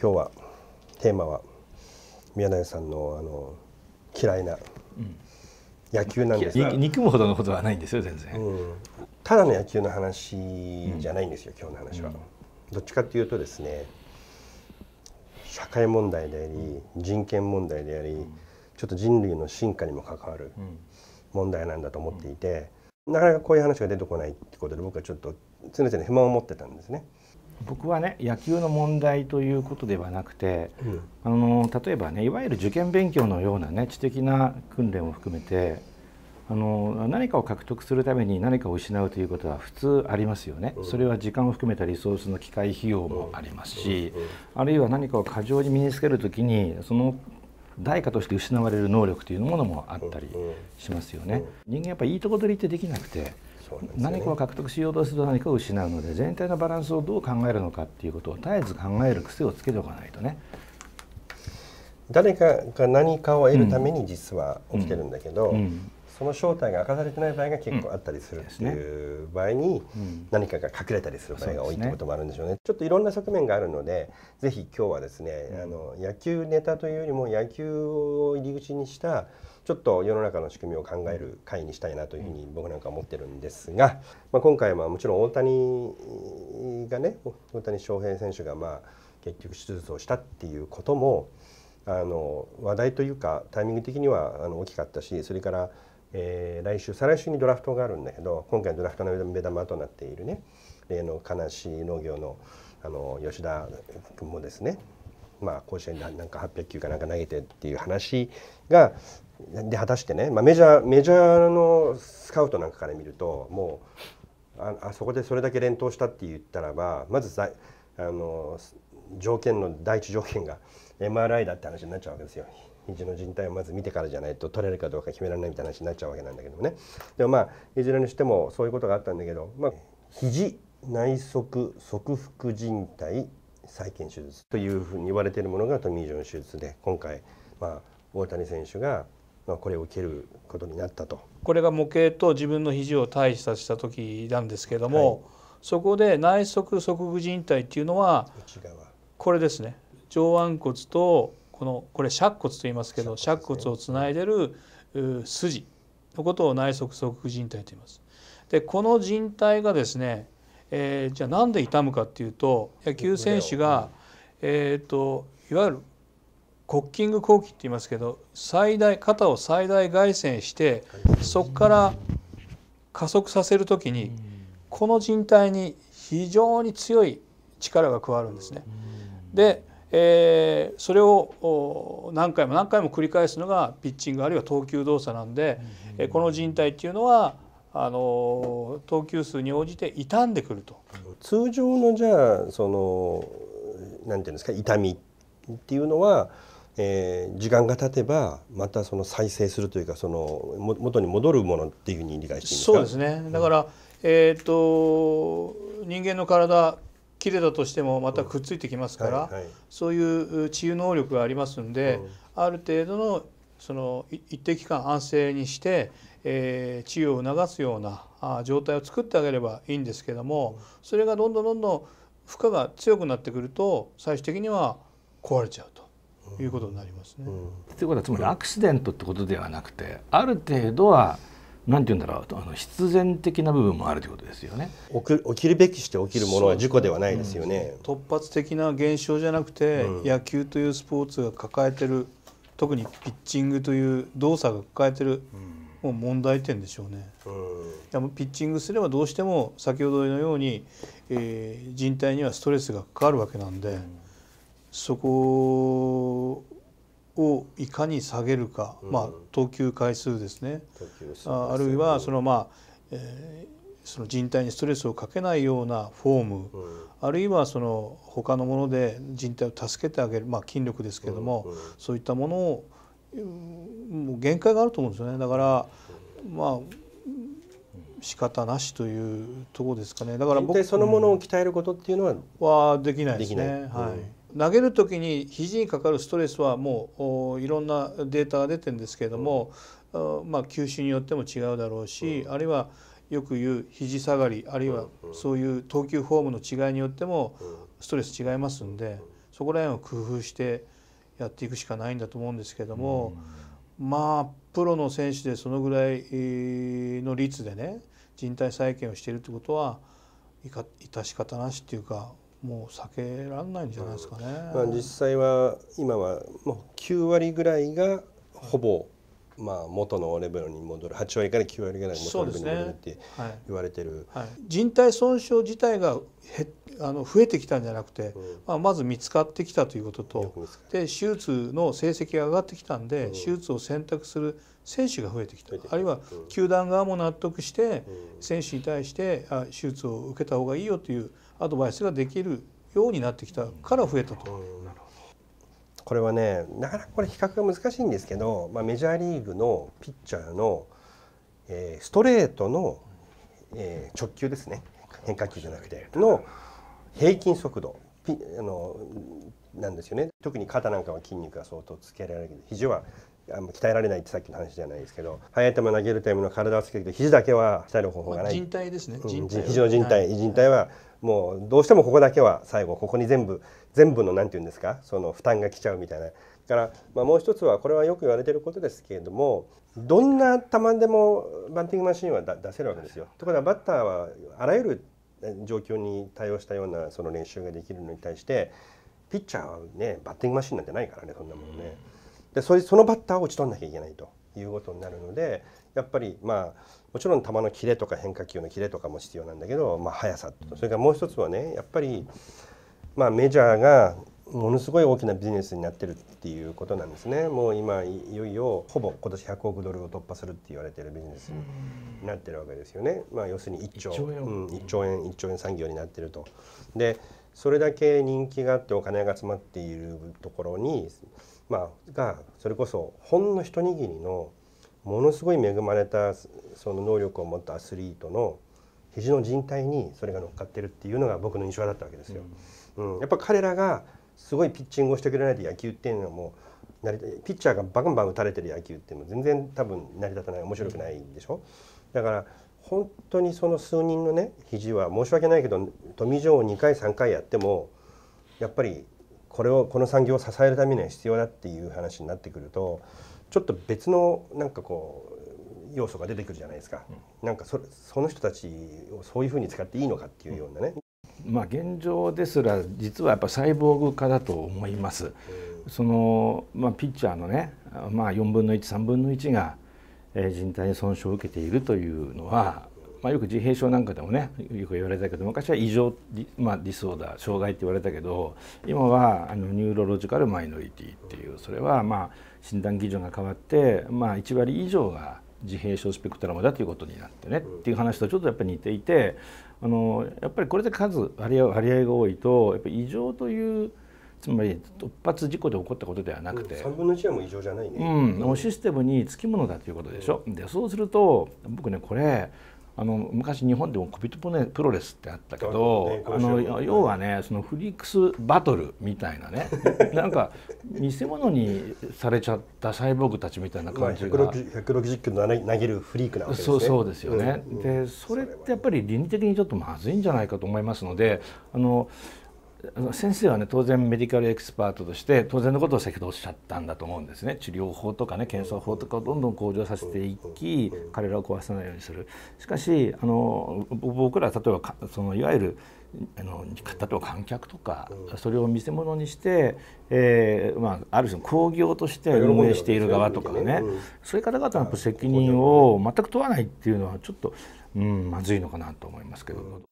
今日はテーマは宮内さんのあの嫌いな野球なんですが、うん、憎むほどのことはないんですよ全然、うん、ただの野球の話じゃないんですよ、うん、今日の話は、どっちかというとですね社会問題であり人権問題であり、ちょっと人類の進化にも関わる問題なんだと思っていて、なかなかこういう話が出てこないってことで僕はちょっと常々不満を持ってたんですね。僕はね野球の問題ということではなくて、うん、あの例えばねいわゆる受験勉強のようなね知的な訓練を含めてあの何かを獲得するために何かを失うということは普通ありますよね、うん、それは時間を含めたリソースの機械費用もありますし、うんうん、あるいは何かを過剰に身につける時にその代価として失われる能力というものもあったりしますよね。人間やっぱいいとこ取りってできなくてね、何かを獲得しようとすると何かを失うので全体のバランスをどう考えるのかっていうことを絶えず考える癖をつけておかないとね。誰かが何かを得るために実は起きてるんだけど、うんうんその正体が明かされてない場合が結構あったりするっていう場合に、何かが隠れたりする場合が多いってこともあるんでしょうね。ちょっといろんな側面があるのでぜひ今日はですね、あの野球ネタというよりも野球を入り口にしたちょっと世の中の仕組みを考える会にしたいなというふうに僕なんか思ってるんですが、まあ、今回はもちろん大谷がね大谷翔平選手がまあ結局手術をしたっていうこともあの話題というかタイミング的にはあの大きかったしそれから、えー、来週再来週にドラフトがあるんだけど今回のドラフトの目玉となっているね例の悲しい農業のあの吉田君もですねまあ、甲子園でなんか800球かなんか投げてっていう話がで果たしてね、まあ、メジャーメジャーのスカウトなんかから見るともうああそこでそれだけ連投したって言ったらばまずあの条件の第一条件が MRI だって話になっちゃうわけですよ。肘の靭帯をまず見てからじゃないと取れるかどうか決められないみたいな話になっちゃうわけなんだけどもねでもまあいずれにしてもそういうことがあったんだけど、まあ、肘内側側副靭帯再建手術というふうに言われているものがトミー・ジョン手術で今回、まあ、大谷選手がこれを受けることになったとこれが模型と自分の肘を対比させた時なんですけども、はい、そこで内側側副靭帯っていうのは内側これですね上腕骨とこのこれ尺骨と言いますけど尺骨,、をつないでる筋のことを内側側副靭帯と言います。でこの靭帯がですね、えー、じゃあなんで痛むかっていうと野球選手が、えーと、いわゆるコッキング後期って言いますけど最大肩を最大外旋してそこから加速させる時にこの靭帯に非常に強い力が加わるんですね。で、えー、それを何回も何回も繰り返すのがピッチングあるいは投球動作なんで、うん、この人体っていうのはあの投球数に応じて傷んでくると。通常のじゃあそのなんていうんですか痛みっていうのは、えー、時間が経てばまたその再生するというかそのも元に戻るものっていうふうに理解していいですかそうですねだから、うん、えーと人間の体切れたとしてもまたくっついてきますから、そういう治癒能力がありますんで、ある程度のその一定期間安静にして、えー、治癒を促すようなあ状態を作ってあげればいいんですけどもそれがどんどんどんどん負荷が強くなってくると最終的には壊れちゃうと。いうことになりますね。ということはつまりアクシデントってことではなくてある程度はなんて言うんだろうあの必然的な部分もあるということですよね起きるべきして起きるものは事故ではないですよね、うん、突発的な現象じゃなくて、うん、野球というスポーツが抱えてる特にピッチングという動作が抱えてる、うん、もう問題点でしょうね、うん、ピッチングすればどうしても先ほどのように、えー、人体にはストレスがかかるわけなんで、そこをいかに下げるか、まあ、投球回数ですね、あるいはその、まあえー、その人体にストレスをかけないようなフォーム、あるいはその他のもので人体を助けてあげる、まあ、筋力ですけれども、そういったものをもう限界があると思うんですよねだからまあ仕方なしというところですかねだから僕そのものを鍛えることっていうのは、はできないですね。はい投げる時に肘にかかるストレスはもういろんなデータが出てるんですけれども、まあ、球種によっても違うだろうし、あるいはよく言う肘下がりあるいはそういう投球フォームの違いによってもストレス違いますんでそこら辺を工夫してやっていくしかないんだと思うんですけども、まあプロの選手でそのぐらいの率でね人体再建をしているってことは致し方なしっていうかもう避けられないんじゃないですかね、まあ、実際は今はもう9割ぐらいがほぼ、まあ、元のレベルに戻る8割から9割ぐらい元のレベルに戻るって言われてる、はいはい、人体損傷自体がへあの増えてきたんじゃなくて、うん、まあ、まず見つかってきたということとで手術の成績が上がってきたんで、うん、手術を選択する選手が増えてきた、あるいは球団側も納得して、選手に対してあ手術を受けた方がいいよというアドバイスができるようになってきたから増えたと。これはねなかなかこれ比較が難しいんですけど、まあ、メジャーリーグのピッチャーの、えー、ストレートの、えー、直球ですね変化球じゃなくての平均速度ピあのなんですよね特に肩なんかは筋肉が相当つけられるけど肘はあんま鍛えられないってさっきの話じゃないですけど速い球投げるタイムの体はつけるけど肘だけは鍛える方法がない、人体ですね、うん、肘の人体、はい、人体はもうどうしてもここだけは最後ここに全部全部の何て言うんですかその負担が来ちゃうみたいな。から、まあ、もう一つはこれはよく言われてることですけれどもどんな球でもバッティングマシーンは出せるわけですよ。ところがバッターはあらゆる状況に対応したようなその練習ができるのに対してピッチャーはねバッティングマシーンなんてないからねそんなものね。でそれそのバッターを打ち取んなきゃいけないということになるのでやっぱりまあもちろん球のキレとか変化球のキレとかも必要なんだけど、まあ、速さとそれからもう一つはねやっぱり、まあ、メジャーがものすごい大きなビジネスになってるっていうことなんですねもう今いよいよほぼ今年100億ドルを突破するって言われてるビジネスになってるわけですよね、まあ、要するに1兆 ,1 兆円、うん、1兆円1兆円産業になってると。でそれだけ人気があってお金が集まっているところに、まあ、がそれこそほんの一握りのものすごい恵まれたその能力を持ったアスリートの肘の靭帯にそれが乗っかってるっていうのが僕の印象だったわけですよ。うん、うん、やっぱ彼らがすごいピッチングをしてくれないと野球っていうのはもう成りピッチャーがバンバン打たれてる野球ってもう全然多分成り立たない面白くないんでしょ。だから本当にその数人のね肘は申し訳ないけど富城ー・を2回3回やってもやっぱりこれをこの産業を支えるためには必要だっていう話になってくるとちょっと別のなんかこう要素が出てくるじゃないですか、うん、なんかそその人たちをそういうふうに使っていいのかっていうようなね、うん、まあ、現状ですら実はやっぱサイボーグ化だと思います、うん、その、まあ、ピッチャーのね、まあ、4分の13分の1が人体に損傷を受けているというのはまあ、よく自閉症なんかでもねよく言われたけど昔は異常、まあ、ディスオーダー障害って言われたけど今はあのニューロロジカルマイノリティっていうそれはまあ診断基準が変わって、まあ、1割以上が自閉症スペクトラムだということになってねっていう話とちょっとやっぱり似ていてあのやっぱりこれで数割合割合が多いとやっぱ異常というつまり突発事故で起こったことではなくて、うん、3分の1はもう異常じゃないね、うん、システムにつきものだということでしょ、うん、でそうすると僕ねこれあの昔日本でもコピット、ね、プロレスってあったけど、あの要はねそのフリックスバトルみたいなねなんか見せ物にされちゃったサイボーグたちみたいな感じが、まあ、160キロ投げるフリークなわけですねそうそうですよね、うんうん、でそれってやっぱり倫理的にちょっとまずいんじゃないかと思いますのであの先生はね当然メディカルエキスパートとして当然のことを先ほどおっしゃったんだと思うんですね治療法とかね検査法とかをどんどん向上させていき彼らを壊さないようにするしかしあの僕ら例えばそのいわゆるあの例えば観客とかそれを見せ物にして、えーまあ、ある種の興行として運営している側とかねそういう方々の責任を全く問わないっていうのはちょっと、うん、まずいのかなと思いますけど。